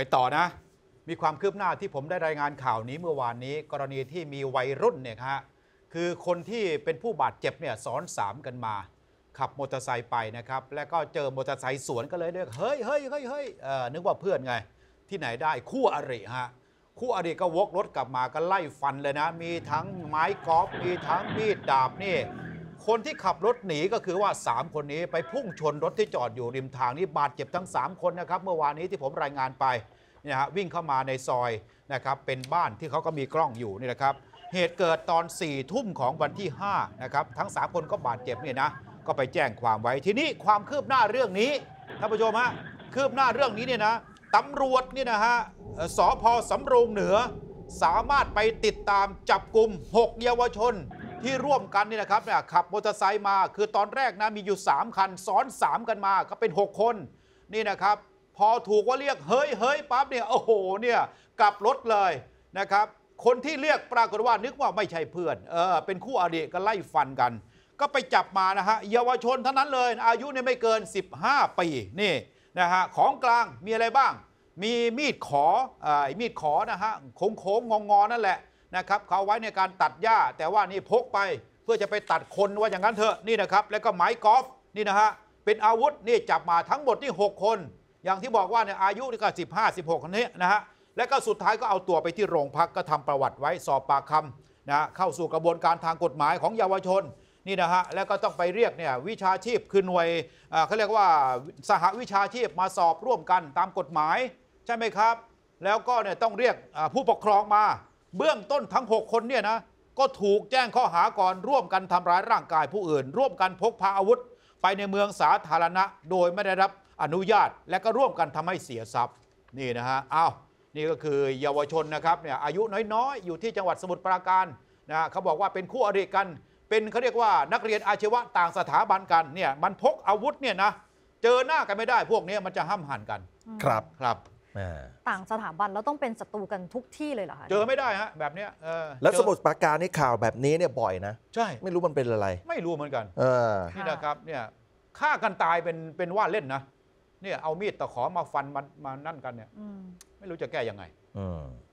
ไปต่อนะ มีความคืบหน้าที่ผมได้รายงานข่าวนี้เมื่อวานนี้กรณีที่มีวัยรุ่นเนี่ยฮะคือคนที่เป็นผู้บาดเจ็บเนี่ยซ้อนสามกันมา ขับมอเตอร์ไซค์ไปนะครับ แล้วก็เจอมอเตอร์ไซค์สวนก็เลยเรียกเฮ้ยเฮ้ยเฮ้ยเฮ้ยเออนึกว่าเพื่อนไงที่ไหนได้คู่อริฮะคู่อริก็วกรถกลับมาก็ไล่ฟันเลยนะ มีทั้งไม้กอล์ฟมีทั้งมีดดาบนี่คนที่ขับรถหนีก็คือว่า 3 คนนี้ไปพุ่งชนรถที่จอดอยู่ริมทางนี้บาดเจ็บทั้ง 3 คนนะครับเมื่อวานนี้ที่ผมรายงานไปเนี่ยฮะวิ่งเข้ามาในซอยนะครับเป็นบ้านที่เขาก็มีกล้องอยู่นี่แหละครับ เหตุเกิดตอน4ี่ทุ่มของวันที่5นะครับทั้ง3คนก็บาดเจ็บเนี่ยนะก็ไปแจ้งความไว้ทีนี้ความคืบหน้าเรื่องนี้ท่านผู้ชมฮะคืบหน้าเรื่องนี้เนี่ยนะตำรวจเนี่ยนะฮะสพสำโรงเหนือสามารถไปติดตามจับกลุ่ม 6 เยาวชนที่ร่วมกันนี่นะครับเนี่ยขับมอเตอร์ไซค์มาคือตอนแรกนะมีอยู่ 3 คันซ้อน 3 กันมาก็เป็น 6 คนนี่นะครับพอถูกว่าเรียกเฮ้ยเฮ้ยปั๊บเนี่ยโอ้โห เนี่ย กลับรถเลยนะครับคนที่เรียกปรากฏว่านึกว่าไม่ใช่เพื่อนเออเป็นคู่อริก็ไล่ฟันกัน ก็ไปจับมานะฮะเยาวชนเท่านั้นเลยอายุเนี่ยไม่เกิน 15 ปีนี่นะฮะของกลางมีอะไรบ้างมีมีดขอออามีดขอนะฮะโค้งๆงองๆนั่นแหละนะครับเขาไว้ในการตัดหญ้าแต่ว่านี่พกไปเพื่อจะไปตัดคนว่าอย่างนั้นเถอะนี่นะครับแล้วก็ไม้กอล์ฟนี่นะฮะ เป็นอาวุธนี่จับมาทั้งหมดนี่ 6 คน อย่างที่บอกว่าเนี่ยอายุนี่ก็สิบห้าสิบหกคนนี้นะฮะ และก็สุดท้ายก็เอาตัวไปที่โรงพักก็ทำประวัติไว้สอบปากคำนะเข้าสู่กระบวนการทางกฎหมายของเยาวชนนี่นะฮะแล้วก็ต้องไปเรียกเนี่ยวิชาชีพคือหน่วยเขาเรียกว่าสหวิชาชีพมาสอบร่วมกันตามกฎหมายใช่ไหมครับ แล้วก็เนี่ยต้องเรียกผู้ปกครองมาเบื้องต้นทั้ง 6 คนเนี่ยนะ ก็ถูกแจ้งข้อหาก่อนร่วมกันทำร้ายร่างกายผู้อื่น ร่วมกันพกพาอาวุธ ไปในเมืองสาธารณะ โดยไม่ได้รับอนุญาต และก็ร่วมกันทำให้เสียทรัพย์นี่นะฮะ อ้าว นี่ก็คือเยาวชนนะครับเนี่ยอายุน้อยๆ อยู่ที่จังหวัดสมุทรปราการนะเขาบอกว่าเป็นคู่อริกัน เป็นเขาเรียกว่านักเรียนอาชีวะต่างสถาบันกันเนี่ยมันพกอาวุธเนี่ยนะเจอหน้ากันไม่ได้พวกนี้มันจะห้ามหันกันครับครับต่างสถาบันแล้วต้องเป็นศัตรูกันทุกที่เลยเหรอคะเจอไม่ได้ฮะแบบเนี้ยแล้วสมุทปาการนี่ข่าวแบบนี้เนี่ยบ่อยนะ ใช่ไม่รู้มันเป็นอะไร ไม่รู้เหมือนกันนี่นะครับเนี่ยฆ่ากันตายเป็นเป็นว่าเล่นนะเนี่ยเอามีดตะขอมาฟันมามานั่นกันเนี่ยไม่รู้จะแก้ยังไง